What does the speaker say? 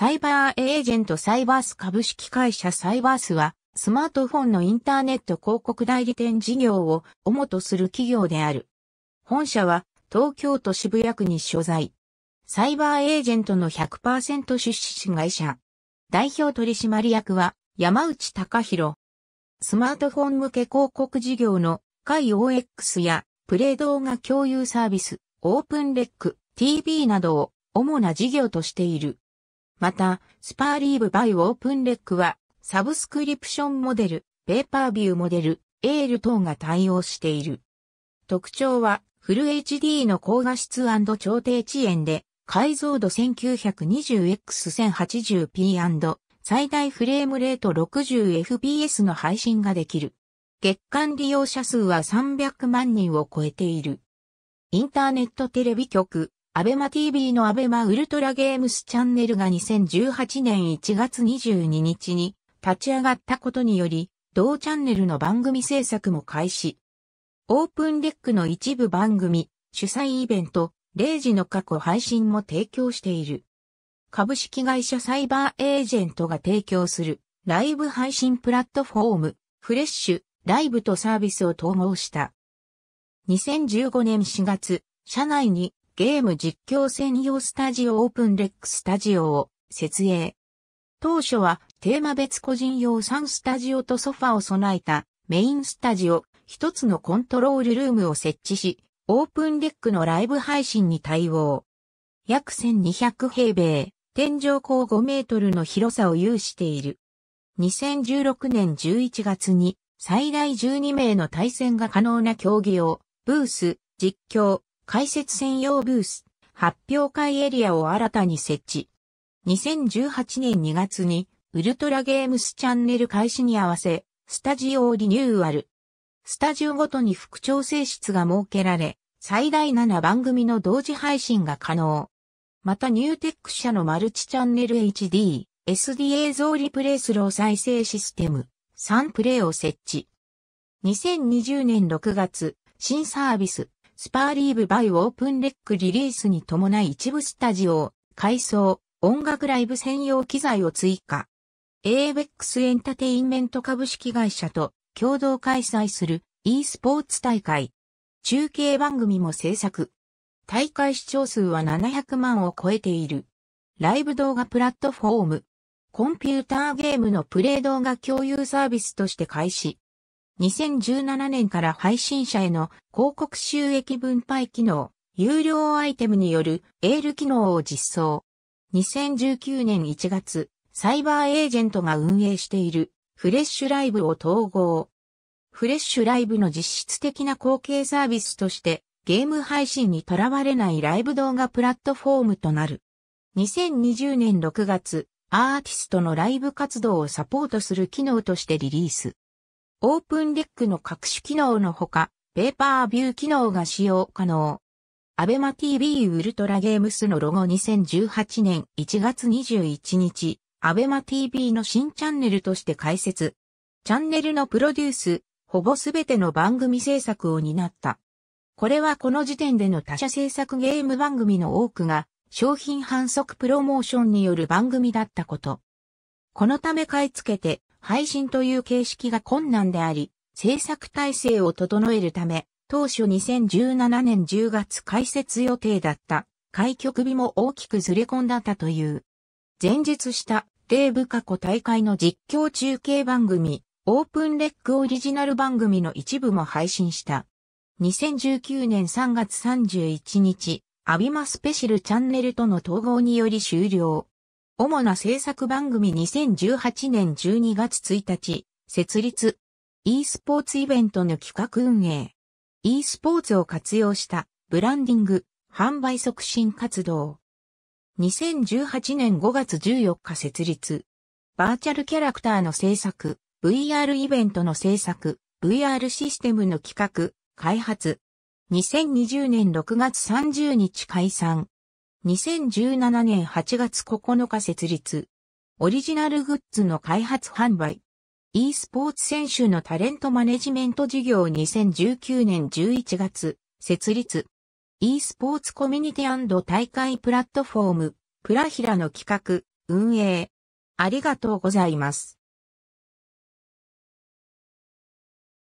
サイバーエージェントサイバース株式会社サイバースは、スマートフォンのインターネット広告代理店事業を主とする企業である。本社は東京都渋谷区に所在。サイバーエージェントの100%出資会社。代表取締役は山内隆弘。スマートフォン向け広告事業の i OX やプレイ動画共有サービス、オープンレック、TV などを主な事業としている。また、スパーリーブバイオープンレックは、サブスクリプションモデル、ペーパービューモデル、エール等が対応している。特徴は、フル HD の高画質超低遅延で、解像度 1920x1080p& 最大フレームレート 60fps の配信ができる。月間利用者数は300万人を超えている。インターネットテレビ局、アベマ TV のアベマウルトラゲームスチャンネルが2018年1月22日に立ち上がったことにより、同チャンネルの番組制作も開始。オープンレックの一部番組、主催イベント、0時の過去配信も提供している。株式会社サイバーエージェントが提供するライブ配信プラットフォーム、フレッシュ、ライブとサービスを統合した。2015年4月、社内にゲーム実況専用スタジオオープンレックスタジオを設営。当初はテーマ別個人用3スタジオとソファを備えたメインスタジオ、一つのコントロールルームを設置し、オープンレックのライブ配信に対応。約1200平米、天井高5メートルの広さを有している。2016年11月に最大12名の対戦が可能な競技用、ブース、実況、解説専用ブース、発表会エリアを新たに設置。2018年2月に、ウルトラゲームスチャンネル開始に合わせ、スタジオをリニューアル。スタジオごとに副調整室が設けられ、最大7番組の同時配信が可能。またニューテック社のマルチチャンネル HD、SD 映像リプレイスロー再生システム、サンプレイを設置。2020年6月、新サービス、スパーリーブバイオープンレックリリースに伴い一部スタジオ改装、音楽ライブ専用機材を追加。ABEX エンタテインメント株式会社と共同開催する e スポーツ大会。中継番組も制作。大会視聴数は700万を超えている。ライブ動画プラットフォーム。コンピューターゲームのプレイ動画共有サービスとして開始。2017年から配信者への広告収益分配機能、有料アイテムによるエール機能を実装。2019年1月、サイバーエージェントが運営しているフレッシュライブを統合。フレッシュライブの実質的な後継サービスとしてゲーム配信にとらわれないライブ動画プラットフォームとなる。2020年6月、アーティストのライブ活動をサポートする機能としてリリース。オープンレックの各種機能のほか、ペーパービュー機能が使用可能。アベマ TV ウルトラゲームスのロゴ2018年1月21日、アベマ TV の新チャンネルとして開設。チャンネルのプロデュース、ほぼすべての番組制作を担った。これはこの時点での他社制作ゲーム番組の多くが、商品反則プロモーションによる番組だったこと。このため買い付けて配信という形式が困難であり、制作体制を整えるため、当初2017年10月開設予定だった開局日も大きくずれ込んだったという。前述したデーブ過去大会の実況中継番組、オープンレックオリジナル番組の一部も配信した。2019年3月31日、アビマスペシルチャンネルとの統合により終了。主な制作番組2018年12月1日、設立。e スポーツイベントの企画運営。e スポーツを活用したブランディング、販売促進活動。2018年5月14日設立。バーチャルキャラクターの制作、VR イベントの制作、VR システムの企画、開発。2020年6月30日解散。2017年8月9日設立。オリジナルグッズの開発販売。e スポーツ選手のタレントマネジメント事業2019年11月設立。e スポーツコミュニティ大会プラットフォーム、プラヒラの企画、運営。ありがとうございます。